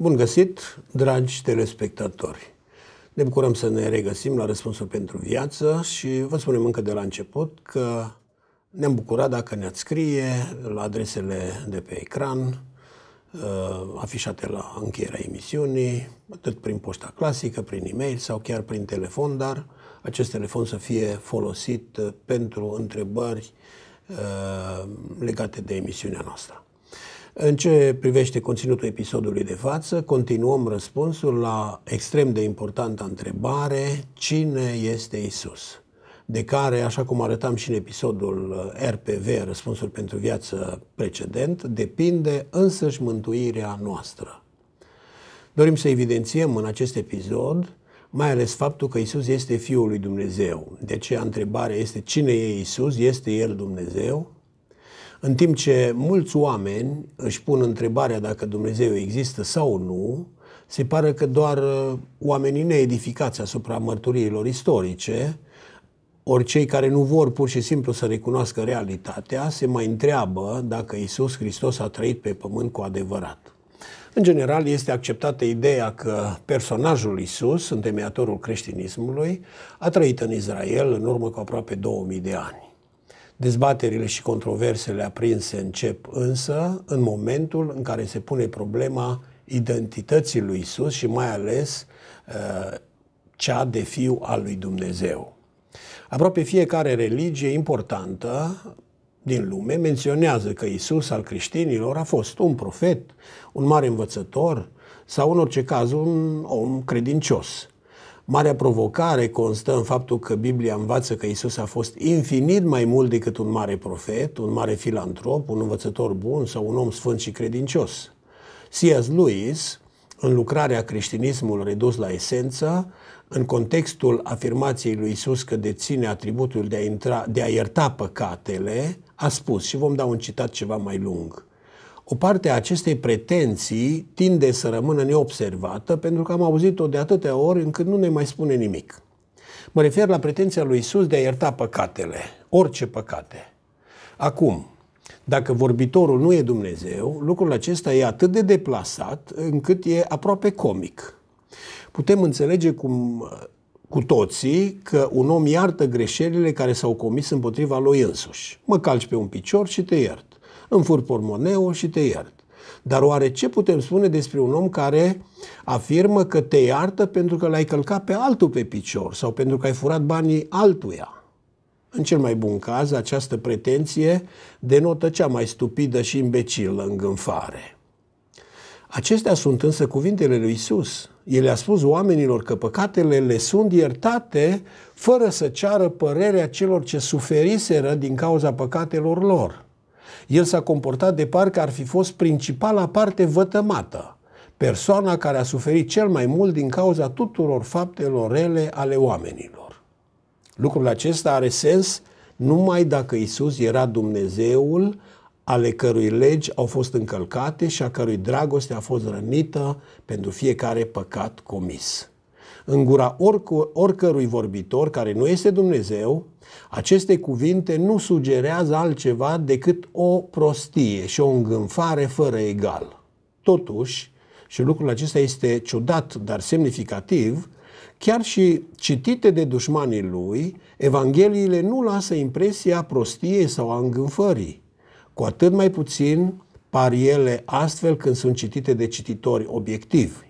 Bun găsit, dragi telespectatori! Ne bucurăm să ne regăsim la Răspunsul pentru Viață și vă spunem încă de la început că ne-am bucurat dacă ne-ați scrie la adresele de pe ecran, uh, afișate la încheierea emisiunii, atât prin poșta clasică, prin e-mail sau chiar prin telefon, dar acest telefon să fie folosit uh, pentru întrebări uh, legate de emisiunea noastră. În ce privește conținutul episodului de față, continuăm răspunsul la extrem de importantă întrebare, cine este Isus? De care, așa cum arătam și în episodul uh, RPV, răspunsul pentru viață precedent, depinde însăși mântuirea noastră. Dorim să evidențiem în acest episod mai ales faptul că Isus este Fiul lui Dumnezeu. De aceea întrebarea este cine e Isus? Este El Dumnezeu? În timp ce mulți oameni își pun întrebarea dacă Dumnezeu există sau nu, se pare că doar uh, oamenii needificați asupra mărturiilor istorice, ori cei care nu vor pur și simplu să recunoască realitatea, se mai întreabă dacă Isus Hristos a trăit pe pământ cu adevărat. În general, este acceptată ideea că personajul Isus, întemeiatorul creștinismului, a trăit în Israel în urmă cu aproape 2000 de ani. Dezbaterile și controversele aprinse încep însă în momentul în care se pune problema identității lui Isus și mai ales uh, cea de fiu al lui Dumnezeu. Aproape fiecare religie importantă din lume menționează că Isus al creștinilor a fost un profet, un mare învățător sau în orice caz un om credincios. Marea provocare constă în faptul că Biblia învață că Isus a fost infinit mai mult decât un mare profet, un mare filantrop, un învățător bun sau un om sfânt și credincios. C.S. Lewis, în lucrarea creștinismul redus la esență, în contextul afirmației lui Isus că deține atributul de a, intra, de a ierta păcatele, a spus, și vom da un citat ceva mai lung, o parte a acestei pretenții tinde să rămână neobservată pentru că am auzit-o de atâtea ori încât nu ne mai spune nimic. Mă refer la pretenția lui Isus de a ierta păcatele, orice păcate. Acum, dacă vorbitorul nu e Dumnezeu, lucrul acesta e atât de deplasat încât e aproape comic. Putem înțelege cum cu toții că un om iartă greșelile care s-au comis împotriva lui însuși. Mă calci pe un picior și te iert îmi fur pormoneu și te iert. Dar oare ce putem spune despre un om care afirmă că te iartă pentru că l-ai călcat pe altul pe picior sau pentru că ai furat banii altuia? În cel mai bun caz, această pretenție denotă cea mai stupidă și imbecilă îngânfare. Acestea sunt însă cuvintele lui Isus. El a spus oamenilor că păcatele le sunt iertate fără să ceară părerea celor ce suferiseră din cauza păcatelor lor. El s-a comportat de parcă ar fi fost principala parte vătămată, persoana care a suferit cel mai mult din cauza tuturor faptelor rele ale oamenilor. Lucrul acesta are sens numai dacă Isus era Dumnezeul ale cărui legi au fost încălcate și a cărui dragoste a fost rănită pentru fiecare păcat comis în gura orică, oricărui vorbitor care nu este Dumnezeu, aceste cuvinte nu sugerează altceva decât o prostie și o îngânfare fără egal. Totuși, și lucrul acesta este ciudat, dar semnificativ, chiar și citite de dușmanii lui, Evangheliile nu lasă impresia prostiei sau a îngânfării, cu atât mai puțin par ele astfel când sunt citite de cititori obiectivi.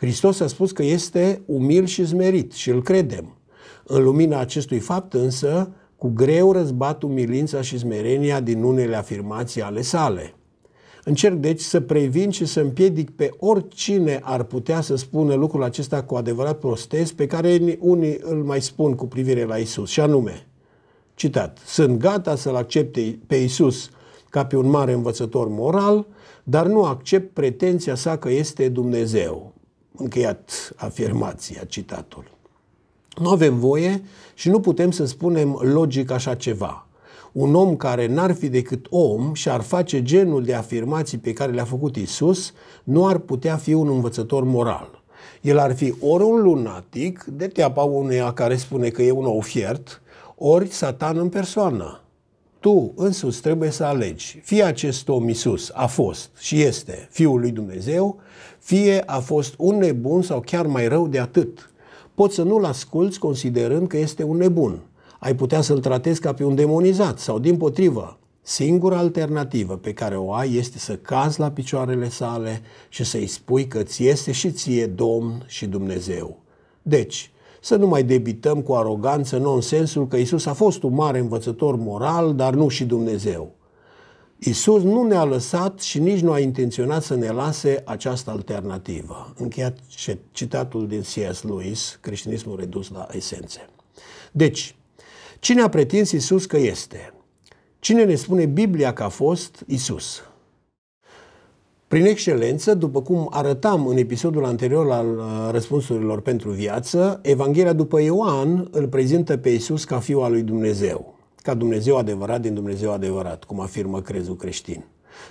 Hristos a spus că este umil și zmerit și îl credem. În lumina acestui fapt însă, cu greu răzbat umilința și zmerenia din unele afirmații ale sale. Încerc deci să previn și să împiedic pe oricine ar putea să spună lucrul acesta cu adevărat prostez pe care unii îl mai spun cu privire la Isus, și anume, citat, sunt gata să-L accepte pe Isus ca pe un mare învățător moral, dar nu accept pretenția sa că este Dumnezeu încheiat afirmația, citatul. Nu avem voie și nu putem să spunem logic așa ceva. Un om care n-ar fi decât om și ar face genul de afirmații pe care le-a făcut Isus, nu ar putea fi un învățător moral. El ar fi ori un lunatic, de teapa uneia care spune că e un ou ori satan în persoană tu însuți trebuie să alegi. Fie acest om Isus a fost și este Fiul lui Dumnezeu, fie a fost un nebun sau chiar mai rău de atât. Poți să nu-l asculți considerând că este un nebun. Ai putea să-l tratezi ca pe un demonizat sau din potrivă. Singura alternativă pe care o ai este să cazi la picioarele sale și să-i spui că ți este și ție Domn și Dumnezeu. Deci, să nu mai debităm cu aroganță nonsensul că Isus a fost un mare învățător moral, dar nu și Dumnezeu. Isus nu ne-a lăsat și nici nu a intenționat să ne lase această alternativă. Încheiat citatul din C.S. Lewis, creștinismul redus la esențe. Deci, cine a pretins Isus că este? Cine ne spune Biblia că a fost Isus? Prin excelență, după cum arătam în episodul anterior al uh, răspunsurilor pentru viață, Evanghelia după Ioan îl prezintă pe Isus ca fiul al lui Dumnezeu, ca Dumnezeu adevărat din Dumnezeu adevărat, cum afirmă crezul creștin.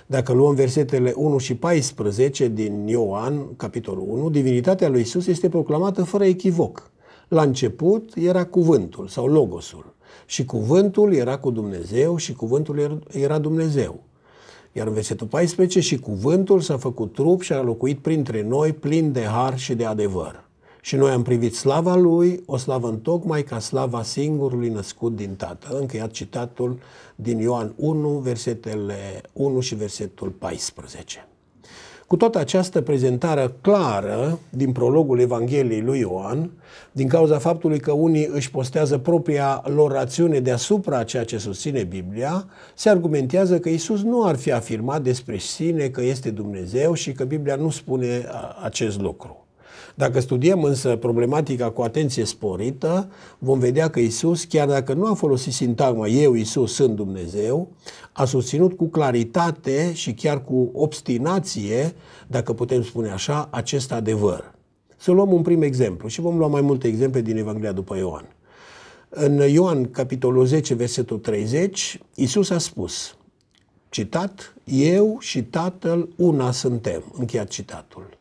Dacă luăm versetele 1 și 14 din Ioan, capitolul 1, divinitatea lui Isus este proclamată fără echivoc. La început era cuvântul sau logosul și cuvântul era cu Dumnezeu și cuvântul er, era Dumnezeu. Iar în versetul 14, și cuvântul s-a făcut trup și a locuit printre noi plin de har și de adevăr. Și noi am privit slava lui, o slavă întocmai ca slava singurului născut din Tatăl. Încheiat citatul din Ioan 1, versetele 1 și versetul 14. Cu toată această prezentare clară din prologul Evangheliei lui Ioan, din cauza faptului că unii își postează propria lor rațiune deasupra ceea ce susține Biblia, se argumentează că Isus nu ar fi afirmat despre sine că este Dumnezeu și că Biblia nu spune acest lucru. Dacă studiem însă problematica cu atenție sporită, vom vedea că Isus, chiar dacă nu a folosit sintagma eu, Isus, sunt Dumnezeu, a susținut cu claritate și chiar cu obstinație, dacă putem spune așa, acest adevăr. Să luăm un prim exemplu și vom lua mai multe exemple din Evanghelia după Ioan. În Ioan, capitolul 10, versetul 30, Isus a spus, citat, eu și Tatăl una suntem, încheiat citatul.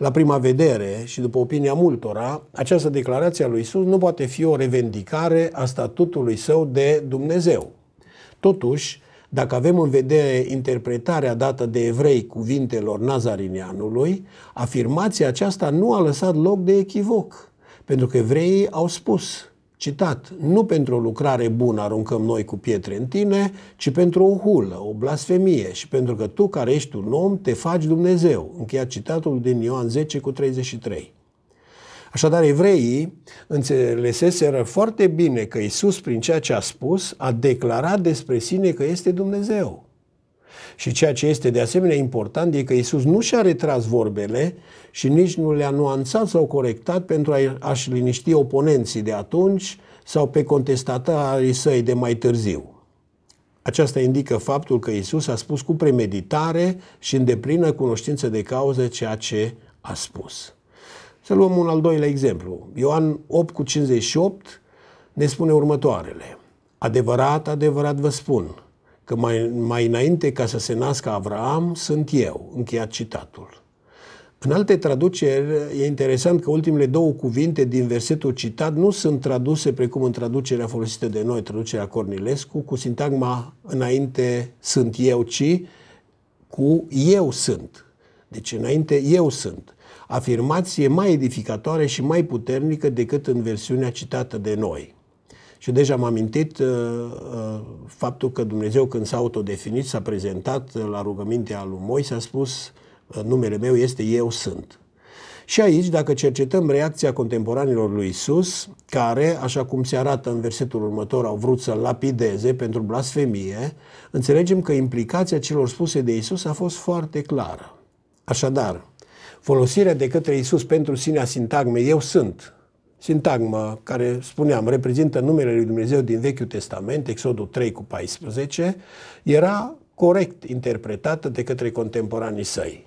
La prima vedere și după opinia multora, această declarație a lui Isus nu poate fi o revendicare a statutului său de Dumnezeu. Totuși, dacă avem în vedere interpretarea dată de evrei cuvintelor nazarinianului, afirmația aceasta nu a lăsat loc de echivoc, pentru că evreii au spus, Citat, nu pentru o lucrare bună aruncăm noi cu pietre în tine, ci pentru o hulă, o blasfemie și pentru că tu care ești un om te faci Dumnezeu. Încheia citatul din Ioan 10 cu 33. Așadar, evreii înțeleseseră foarte bine că Isus, prin ceea ce a spus, a declarat despre sine că este Dumnezeu. Și ceea ce este de asemenea important e că Isus nu și-a retras vorbele și nici nu le-a nuanțat sau corectat pentru a-și liniști oponenții de atunci sau pe contestatarii săi de mai târziu. Aceasta indică faptul că Isus a spus cu premeditare și în deplină cunoștință de cauză ceea ce a spus. Să luăm un al doilea exemplu. Ioan 8 cu 58 ne spune următoarele. Adevărat, adevărat vă spun, că mai, mai înainte ca să se nască Avram, sunt eu, încheiat citatul. În alte traduceri, e interesant că ultimele două cuvinte din versetul citat nu sunt traduse precum în traducerea folosită de noi, traducerea Cornilescu, cu sintagma înainte sunt eu, ci cu eu sunt. Deci înainte eu sunt. Afirmație mai edificatoare și mai puternică decât în versiunea citată de noi. Și deja am amintit uh, uh, faptul că Dumnezeu când s-a autodefinit, s-a prezentat uh, la rugămintea lui Moise, a spus numele meu este Eu sunt. Și aici, dacă cercetăm reacția contemporanilor lui Isus, care, așa cum se arată în versetul următor, au vrut să-l lapideze pentru blasfemie, înțelegem că implicația celor spuse de Isus a fost foarte clară. Așadar, folosirea de către Isus pentru sine a sintagmei Eu sunt Sintagma care, spuneam, reprezintă numele lui Dumnezeu din Vechiul Testament, Exodul 3 cu 14, era corect interpretată de către contemporanii săi.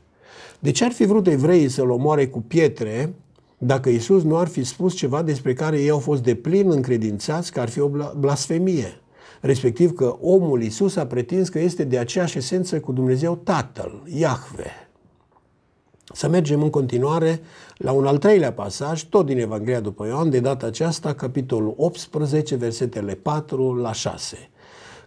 De ce ar fi vrut evreii să-l omoare cu pietre dacă Isus nu ar fi spus ceva despre care ei au fost deplin încredințați că ar fi o blasfemie? Respectiv că omul Isus a pretins că este de aceeași esență cu Dumnezeu Tatăl, Iahve. Să mergem în continuare la un al treilea pasaj, tot din Evanghelia după Ioan, de data aceasta, capitolul 18, versetele 4 la 6,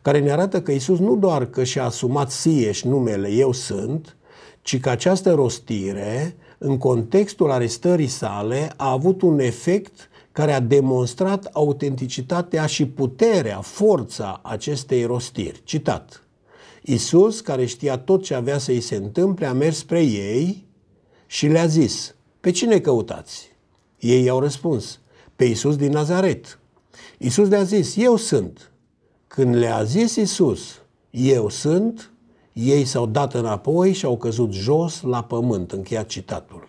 care ne arată că Isus nu doar că și-a asumat sieși numele Eu sunt, ci că această rostire, în contextul arestării sale, a avut un efect care a demonstrat autenticitatea și puterea, forța acestei rostiri. Citat. Isus, care știa tot ce avea să i se întâmple, a mers spre ei și le-a zis, pe cine căutați? Ei i-au răspuns, pe Isus din Nazaret. Isus le-a zis, eu sunt. Când le-a zis Isus, eu sunt, ei s-au dat înapoi și au căzut jos la pământ, încheiat citatul.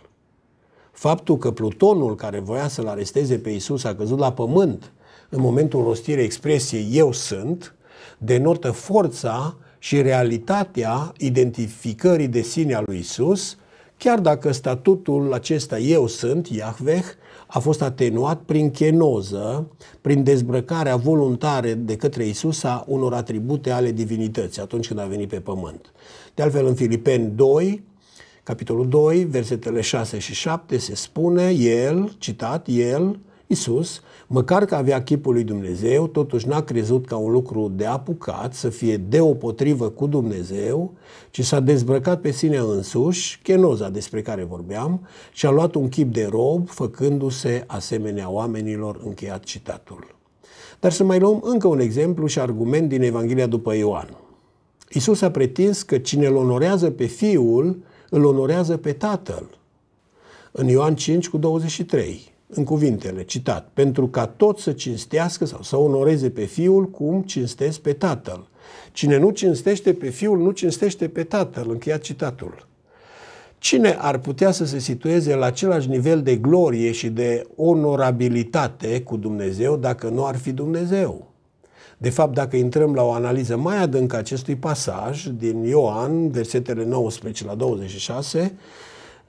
Faptul că Plutonul care voia să-l aresteze pe Isus a căzut la pământ în momentul rostirii expresiei eu sunt, denotă forța și realitatea identificării de sine a lui Isus chiar dacă statutul acesta eu sunt, Iahveh, a fost atenuat prin chenoză, prin dezbrăcarea voluntare de către Isus a unor atribute ale divinității atunci când a venit pe pământ. De altfel, în Filipeni 2, capitolul 2, versetele 6 și 7, se spune, El, citat, El, Isus, Măcar că avea chipul lui Dumnezeu, totuși n-a crezut ca un lucru de apucat să fie deopotrivă cu Dumnezeu, ci s-a dezbrăcat pe sine însuși, chenoza despre care vorbeam, și a luat un chip de rob, făcându-se asemenea oamenilor, încheiat citatul. Dar să mai luăm încă un exemplu și argument din Evanghelia după Ioan. Isus a pretins că cine îl onorează pe Fiul, îl onorează pe Tatăl. În Ioan 5 cu 23 în cuvintele, citat, pentru ca toți să cinstească sau să onoreze pe fiul cum cinstesc pe tatăl. Cine nu cinstește pe fiul, nu cinstește pe tatăl, încheiat citatul. Cine ar putea să se situeze la același nivel de glorie și de onorabilitate cu Dumnezeu dacă nu ar fi Dumnezeu? De fapt, dacă intrăm la o analiză mai adâncă acestui pasaj din Ioan, versetele 19 la 26,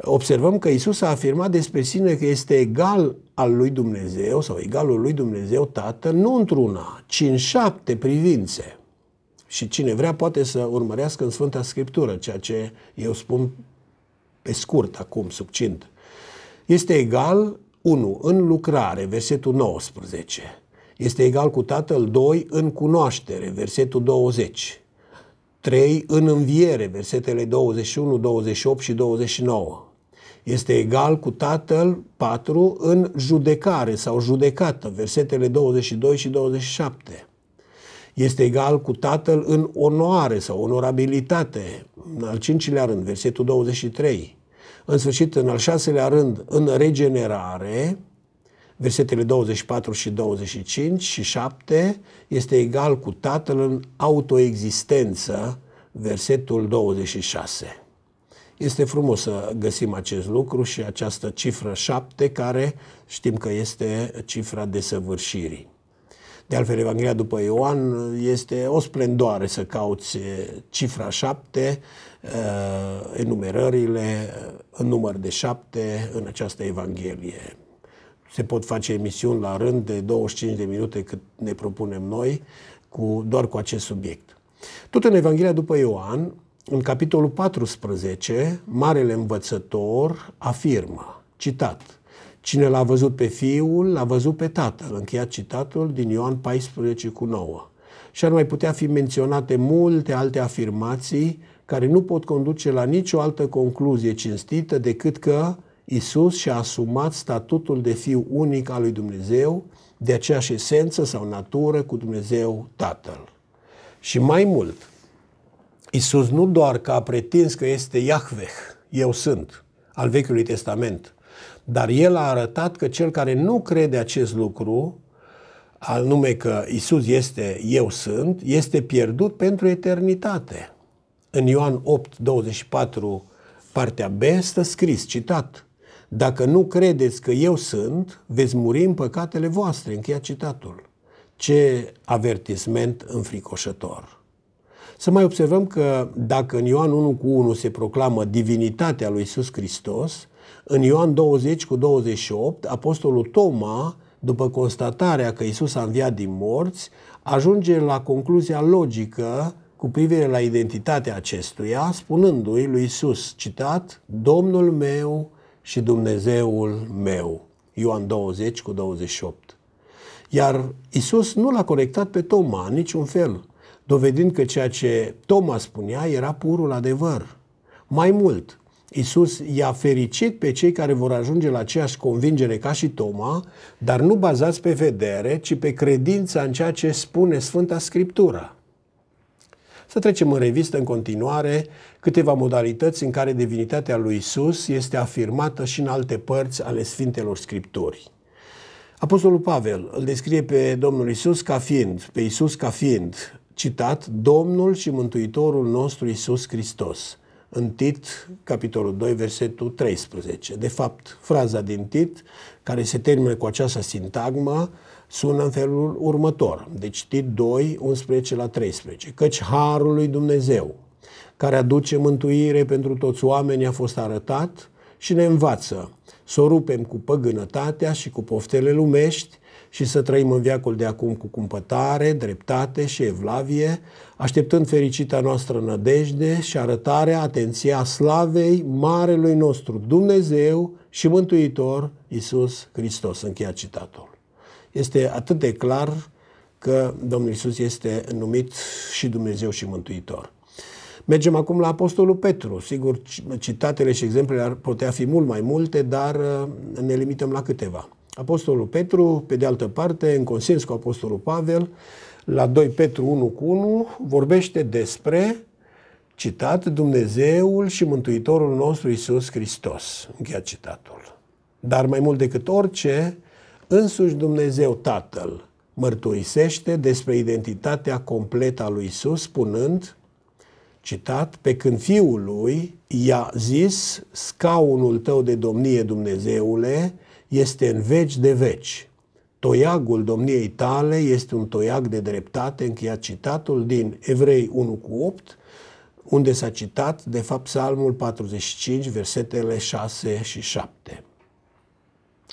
observăm că Isus a afirmat despre sine că este egal al lui Dumnezeu sau egalul lui Dumnezeu Tată, nu într-una, ci în șapte privințe. Și cine vrea poate să urmărească în Sfânta Scriptură, ceea ce eu spun pe scurt acum, succint. Este egal, 1. În lucrare, versetul 19. Este egal cu Tatăl, 2. În cunoaștere, versetul 20. 3. În înviere, versetele 21, 28 și 29 este egal cu Tatăl 4 în judecare sau judecată, versetele 22 și 27. Este egal cu Tatăl în onoare sau onorabilitate, în al cincilea rând, versetul 23. În sfârșit, în al șaselea rând, în regenerare, versetele 24 și 25 și 7, este egal cu Tatăl în autoexistență, versetul 26. Este frumos să găsim acest lucru și această cifră 7, care știm că este cifra desăvârșirii. De altfel, Evanghelia după Ioan este o splendoare să cauți cifra 7, uh, enumerările uh, în număr de 7 în această Evanghelie. Se pot face emisiuni la rând de 25 de minute cât ne propunem noi, cu, doar cu acest subiect. Tot în Evanghelia după Ioan, în capitolul 14, Marele Învățător afirmă, citat, Cine l-a văzut pe fiul, l-a văzut pe tatăl. Încheiat citatul din Ioan 14 cu 9. Și ar mai putea fi menționate multe alte afirmații care nu pot conduce la nicio altă concluzie cinstită decât că Isus și-a asumat statutul de fiu unic al lui Dumnezeu, de aceeași esență sau natură cu Dumnezeu Tatăl. Și mai mult, Isus nu doar că a pretins că este Iahveh, eu sunt, al Vechiului Testament, dar el a arătat că cel care nu crede acest lucru, anume că Isus este eu sunt, este pierdut pentru eternitate. În Ioan 8, 24, partea B, stă scris, citat, Dacă nu credeți că eu sunt, veți muri în păcatele voastre, încheia citatul. Ce avertisment înfricoșător! Să mai observăm că dacă în Ioan 1 cu 1 se proclamă divinitatea lui Isus Hristos, în Ioan 20 cu 28, apostolul Toma, după constatarea că Isus a înviat din morți, ajunge la concluzia logică cu privire la identitatea acestuia, spunându-i lui Isus, citat, Domnul meu și Dumnezeul meu. Ioan 20 cu 28. Iar Isus nu l-a corectat pe Toma niciun fel, dovedind că ceea ce Toma spunea era purul adevăr. Mai mult, Isus i-a fericit pe cei care vor ajunge la aceeași convingere ca și Toma, dar nu bazați pe vedere, ci pe credința în ceea ce spune Sfânta Scriptură. Să trecem în revistă în continuare câteva modalități în care divinitatea lui Isus este afirmată și în alte părți ale Sfintelor Scripturi. Apostolul Pavel îl descrie pe Domnul Isus ca fiind, pe Isus ca fiind citat Domnul și Mântuitorul nostru Isus Hristos, în Tit, capitolul 2, versetul 13. De fapt, fraza din Tit, care se termină cu această sintagmă, sună în felul următor. Deci Tit 2, 11 la 13. Căci Harul lui Dumnezeu, care aduce mântuire pentru toți oamenii, a fost arătat și ne învață să o rupem cu păgânătatea și cu poftele lumești și să trăim în viacul de acum cu cumpătare, dreptate și evlavie, așteptând fericita noastră nădejde și arătarea, atenția slavei Marelui nostru Dumnezeu și Mântuitor Iisus Hristos. Încheia citatul. Este atât de clar că Domnul Iisus este numit și Dumnezeu și Mântuitor. Mergem acum la Apostolul Petru. Sigur, citatele și exemplele ar putea fi mult mai multe, dar uh, ne limităm la câteva. Apostolul Petru, pe de altă parte, în consens cu Apostolul Pavel, la 2 Petru 1 cu 1, vorbește despre, citat, Dumnezeul și Mântuitorul nostru Isus Hristos. Încheia citatul. Dar mai mult decât orice, însuși Dumnezeu Tatăl mărturisește despre identitatea completă a lui Isus, spunând, citat, pe când fiul lui i-a zis, scaunul tău de domnie Dumnezeule, este în veci de veci. Toiagul domniei tale este un toiag de dreptate, încheia citatul din Evrei 1 cu 8, unde s-a citat, de fapt, Psalmul 45, versetele 6 și 7.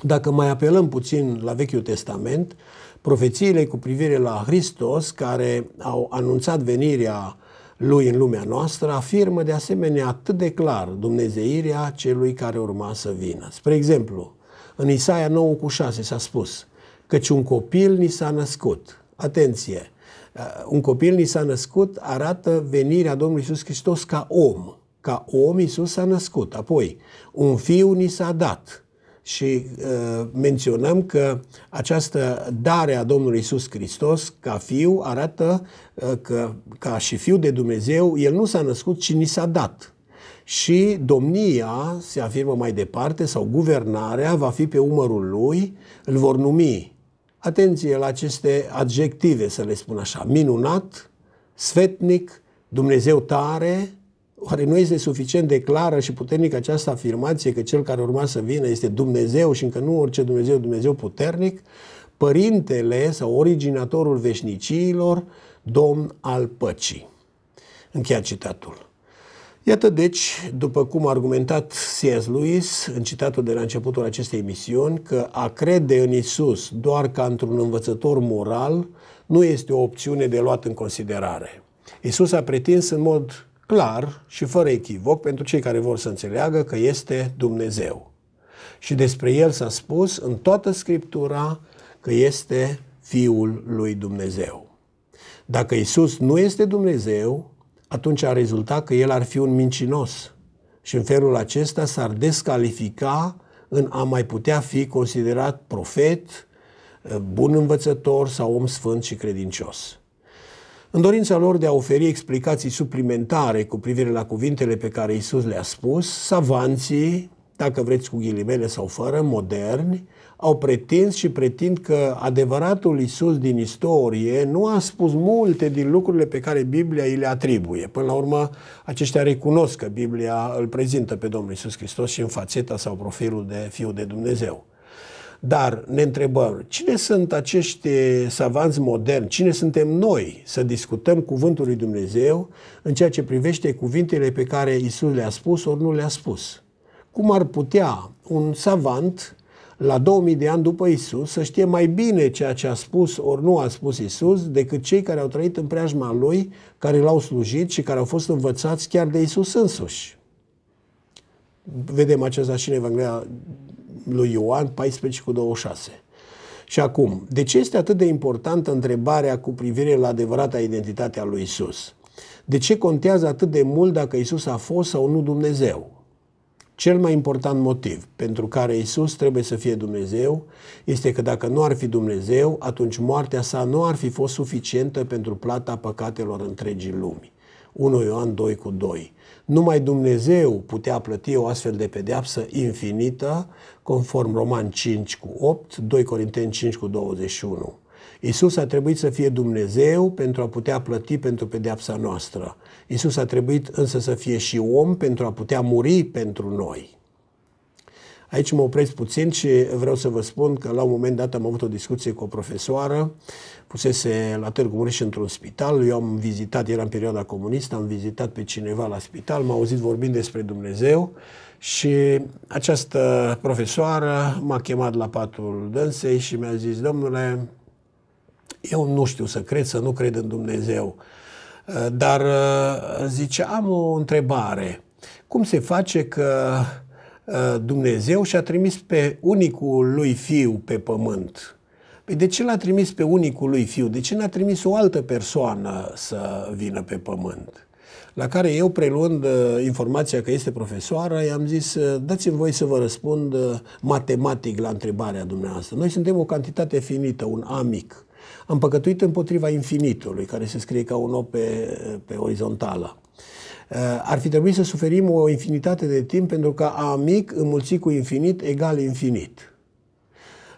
Dacă mai apelăm puțin la Vechiul Testament, profețiile cu privire la Hristos, care au anunțat venirea lui în lumea noastră, afirmă de asemenea atât de clar dumnezeirea celui care urma să vină. Spre exemplu, în Isaia 9 cu 6 s-a spus, căci un copil ni s-a născut. Atenție! Uh, un copil ni s-a născut arată venirea Domnului Iisus Hristos ca om. Ca om Iisus s-a născut. Apoi, un fiu ni s-a dat. Și uh, menționăm că această dare a Domnului Iisus Hristos ca fiu arată uh, că ca și fiu de Dumnezeu, el nu s-a născut, ci ni s-a dat și domnia se afirmă mai departe sau guvernarea va fi pe umărul lui, îl vor numi. Atenție la aceste adjective, să le spun așa, minunat, sfetnic, Dumnezeu tare, Oare nu este suficient de clară și puternică această afirmație că cel care urma să vină este Dumnezeu și încă nu orice Dumnezeu, Dumnezeu puternic? Părintele sau originatorul veșnicilor, Domn al păcii. Încheia citatul. Iată deci, după cum a argumentat C.S. Lewis în citatul de la începutul acestei emisiuni, că a crede în Isus doar ca într-un învățător moral nu este o opțiune de luat în considerare. Isus a pretins în mod clar și fără echivoc pentru cei care vor să înțeleagă că este Dumnezeu. Și despre el s-a spus în toată Scriptura că este Fiul lui Dumnezeu. Dacă Isus nu este Dumnezeu, atunci ar rezulta că el ar fi un mincinos și în felul acesta s-ar descalifica în a mai putea fi considerat profet, eh, bun învățător sau om sfânt și credincios. În dorința lor de a oferi explicații suplimentare cu privire la cuvintele pe care Isus le-a spus, savanții dacă vreți cu ghilimele sau fără, moderni, au pretins și pretind că adevăratul Isus din istorie nu a spus multe din lucrurile pe care Biblia îi le atribuie. Până la urmă, aceștia recunosc că Biblia îl prezintă pe Domnul Isus Hristos și în fațeta sau profilul de Fiu de Dumnezeu. Dar ne întrebăm, cine sunt acești savanți moderni? Cine suntem noi să discutăm cuvântul lui Dumnezeu în ceea ce privește cuvintele pe care Isus le-a spus ori nu le-a spus? cum ar putea un savant la 2000 de ani după Isus să știe mai bine ceea ce a spus ori nu a spus Isus decât cei care au trăit în preajma lui, care l-au slujit și care au fost învățați chiar de Isus însuși. Vedem acesta și în Evanghelia lui Ioan 14 cu 26. Și acum, de ce este atât de importantă întrebarea cu privire la adevărata identitate a lui Isus? De ce contează atât de mult dacă Isus a fost sau nu Dumnezeu? Cel mai important motiv pentru care Isus trebuie să fie Dumnezeu este că dacă nu ar fi Dumnezeu, atunci moartea sa nu ar fi fost suficientă pentru plata păcatelor întregii lumi. 1 Ioan 2 cu 2. Numai Dumnezeu putea plăti o astfel de pedeapsă infinită, conform Roman 5 cu 8, 2 Corinteni 5 cu 21. Isus a trebuit să fie Dumnezeu pentru a putea plăti pentru pedeapsa noastră. Isus a trebuit însă să fie și om pentru a putea muri pentru noi. Aici mă opresc puțin și vreau să vă spun că la un moment dat am avut o discuție cu o profesoară, pusese la Târgu Mureș într-un spital, eu am vizitat, era în perioada comunistă, am vizitat pe cineva la spital, m-a auzit vorbind despre Dumnezeu și această profesoară m-a chemat la patul dânsei și mi-a zis, domnule, eu nu știu să cred, să nu cred în Dumnezeu. Uh, dar uh, zice, am o întrebare. Cum se face că uh, Dumnezeu și-a trimis pe unicul lui fiu pe pământ? Păi de ce l-a trimis pe unicul lui fiu? De ce n-a trimis o altă persoană să vină pe pământ? La care eu, preluând informația că este profesoară, i-am zis, dați-mi voi să vă răspund matematic la întrebarea dumneavoastră. Noi suntem o cantitate finită, un amic. Am păcătuit împotriva infinitului, care se scrie ca un O pe, pe orizontală. Eh, ar fi trebuit să suferim o infinitate de timp pentru că A mic înmulțit cu infinit egal infinit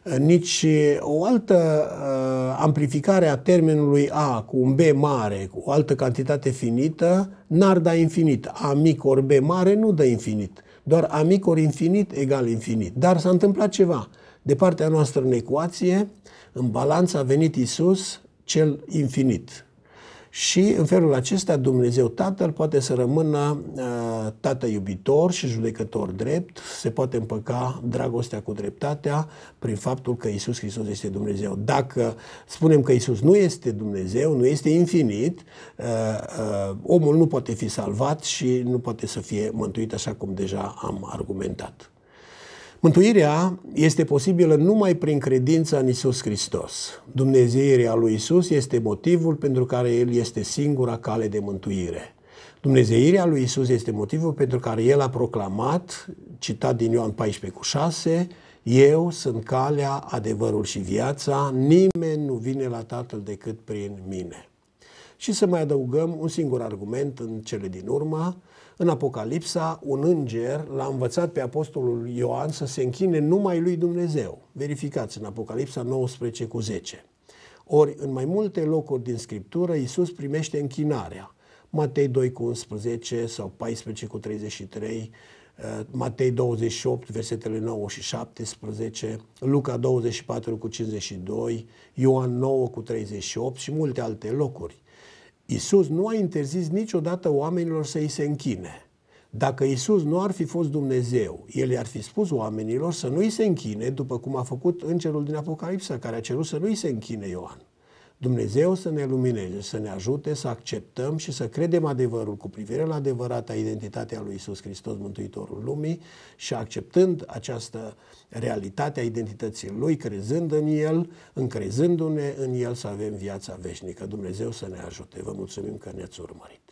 eh, nici o altă uh, amplificare a termenului A cu un B mare, cu o altă cantitate finită, n-ar da infinit. A mic ori B mare nu dă infinit. Doar A mic ori infinit egal infinit. Dar s-a întâmplat ceva. De partea noastră în ecuație, în balanță a venit Isus, cel infinit. Și în felul acesta Dumnezeu Tatăl poate să rămână uh, tată iubitor și judecător drept, se poate împăca dragostea cu dreptatea prin faptul că Isus Hristos este Dumnezeu. Dacă spunem că Isus nu este Dumnezeu, nu este infinit, uh, uh, omul nu poate fi salvat și nu poate să fie mântuit așa cum deja am argumentat. Mântuirea este posibilă numai prin credința în Isus Hristos. Dumnezeirea lui Isus este motivul pentru care El este singura cale de mântuire. Dumnezeirea lui Isus este motivul pentru care El a proclamat, citat din Ioan 14 cu 6, Eu sunt calea, adevărul și viața, nimeni nu vine la Tatăl decât prin mine. Și să mai adăugăm un singur argument în cele din urmă, în Apocalipsa, un înger l-a învățat pe apostolul Ioan să se închine numai lui Dumnezeu. Verificați în Apocalipsa 19 cu 10. Ori, în mai multe locuri din Scriptură, Iisus primește închinarea. Matei 2 cu 11 sau 14 cu 33, uh, Matei 28, versetele 9 și 17, Luca 24 cu 52, Ioan 9 cu 38 și multe alte locuri. Isus nu a interzis niciodată oamenilor să îi se închine. Dacă Isus nu ar fi fost Dumnezeu, El i-ar fi spus oamenilor să nu îi se închine, după cum a făcut îngerul din Apocalipsa, care a cerut să nu îi se închine Ioan. Dumnezeu să ne lumineze, să ne ajute să acceptăm și să credem adevărul cu privire la adevărata identitate a lui Isus Hristos, Mântuitorul Lumii, și acceptând această realitate a identității lui, crezând în el, încrezându-ne în el să avem viața veșnică. Dumnezeu să ne ajute. Vă mulțumim că ne-ați urmărit.